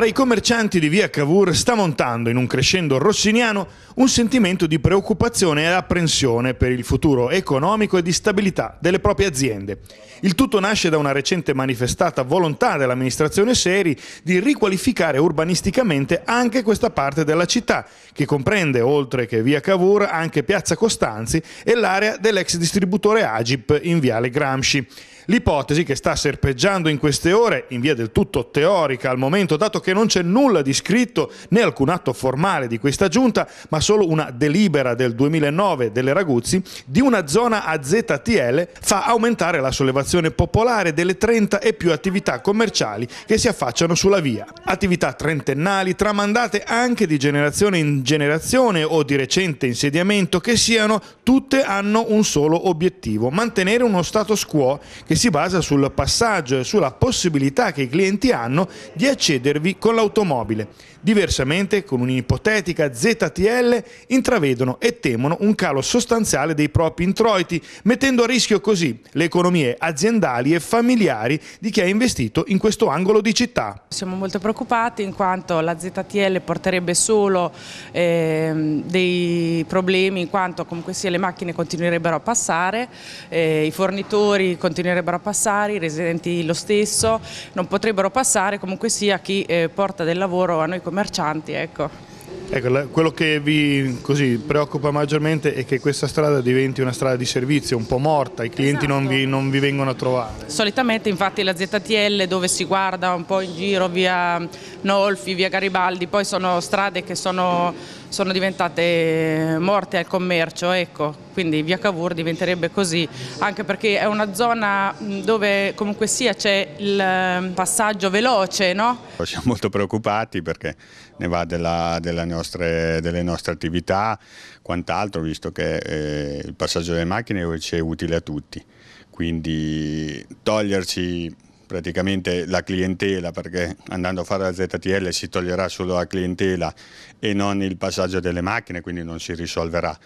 Tra i commercianti di via Cavour sta montando in un crescendo rossiniano un sentimento di preoccupazione e apprensione per il futuro economico e di stabilità delle proprie aziende. Il tutto nasce da una recente manifestata volontà dell'amministrazione Seri di riqualificare urbanisticamente anche questa parte della città, che comprende, oltre che via Cavour, anche piazza Costanzi e l'area dell'ex distributore Agip in viale Gramsci. L'ipotesi che sta serpeggiando in queste ore, in via del tutto teorica al momento, dato che non c'è nulla di scritto né alcun atto formale di questa giunta, ma solo una delibera del 2009 delle Raguzzi, di una zona a ZTL fa aumentare la sollevazione popolare delle 30 e più attività commerciali che si affacciano sulla via. Attività trentennali tramandate anche di generazione in generazione o di recente insediamento che siano, tutte hanno un solo obiettivo, mantenere uno status quo che si basa sul passaggio e sulla possibilità che i clienti hanno di accedervi con l'automobile. Diversamente, con un'ipotetica ZTL intravedono e temono un calo sostanziale dei propri introiti, mettendo a rischio così le economie aziendali e familiari di chi ha investito in questo angolo di città. Siamo molto preoccupati in quanto la ZTL porterebbe solo eh, dei problemi in quanto comunque sia le macchine continuerebbero a passare, eh, i fornitori continuerebbero potrebbero passare, i residenti lo stesso, non potrebbero passare comunque sia chi eh, porta del lavoro a noi commercianti. Ecco. Ecco, quello che vi così, preoccupa maggiormente è che questa strada diventi una strada di servizio, un po' morta, i clienti esatto. non, vi, esatto. non, vi, vengono a trovare. Solitamente infatti la ZTL dove si guarda un po' in giro via Nolfi, via Garibaldi, poi sono strade che sono sono diventate morte al commercio, ecco. quindi via Cavour diventerebbe così, anche perché è una zona dove comunque sia c'è il ehm, passaggio veloce. No? Siamo molto preoccupati perché ne va della, della nostre, delle nostre attività, quant'altro, visto che eh, il passaggio delle macchine è utile a tutti. Quindi toglierci praticamente la clientela, perché andando a fare la ZTL si toglierà solo la clientela e non il passaggio delle macchine, quindi non si risolverà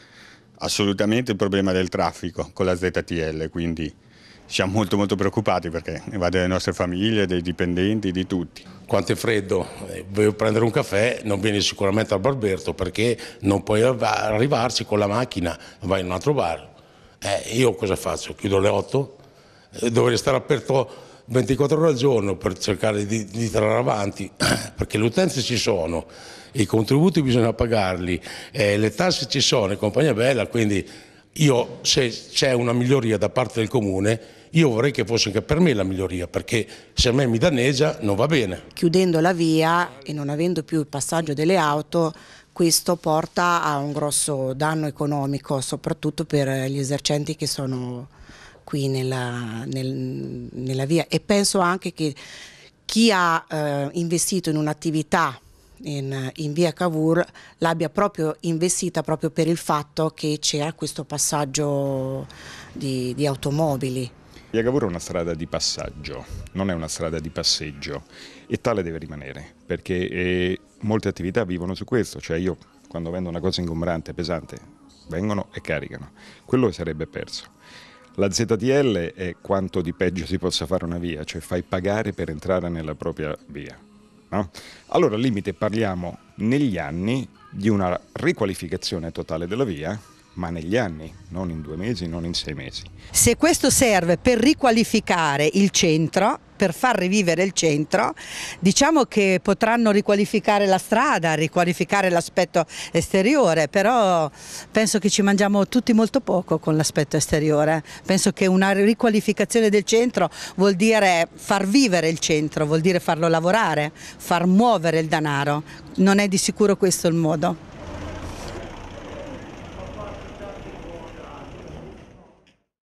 assolutamente il problema del traffico con la ZTL, quindi siamo molto molto preoccupati perché va delle nostre famiglie, dei dipendenti, di tutti. Quanto è freddo, eh, vuoi prendere un caffè, non vieni sicuramente al Barberto perché non puoi arrivarci con la macchina, vai in un altro bar. Eh, io cosa faccio? Chiudo le 8? Eh, dovrei stare aperto 24 ore al giorno per cercare di, di tirare avanti, perché le utenze ci sono, i contributi bisogna pagarli, eh, le tasse ci sono e compagnia bella, quindi io se c'è una miglioria da parte del comune io vorrei che fosse anche per me la miglioria perché se a me mi danneggia non va bene. Chiudendo la via e non avendo più il passaggio delle auto questo porta a un grosso danno economico soprattutto per gli esercenti che sono qui nella, nel, nella via e penso anche che chi ha eh, investito in un'attività in, in, via Cavour l'abbia proprio investita proprio per il fatto che c'era questo passaggio di, di automobili. Via Cavour è una strada di passaggio, non è una strada di passeggio e tale deve rimanere perché eh, molte attività vivono su questo, cioè io quando vendo una cosa ingombrante, pesante, vengono e caricano, quello sarebbe perso. La ZTL è quanto di peggio si possa fare una via, cioè fai pagare per entrare nella propria via. No? Allora al limite parliamo negli anni di una riqualificazione totale della via ma negli anni, non in due mesi, non in sei mesi. Se questo serve per riqualificare il centro, per far rivivere il centro, diciamo che potranno riqualificare la strada, riqualificare l'aspetto esteriore, però penso che ci mangiamo tutti molto poco con l'aspetto esteriore. Penso che una riqualificazione del centro vuol dire far vivere il centro, vuol dire farlo lavorare, far muovere il denaro. Non è di sicuro questo il modo.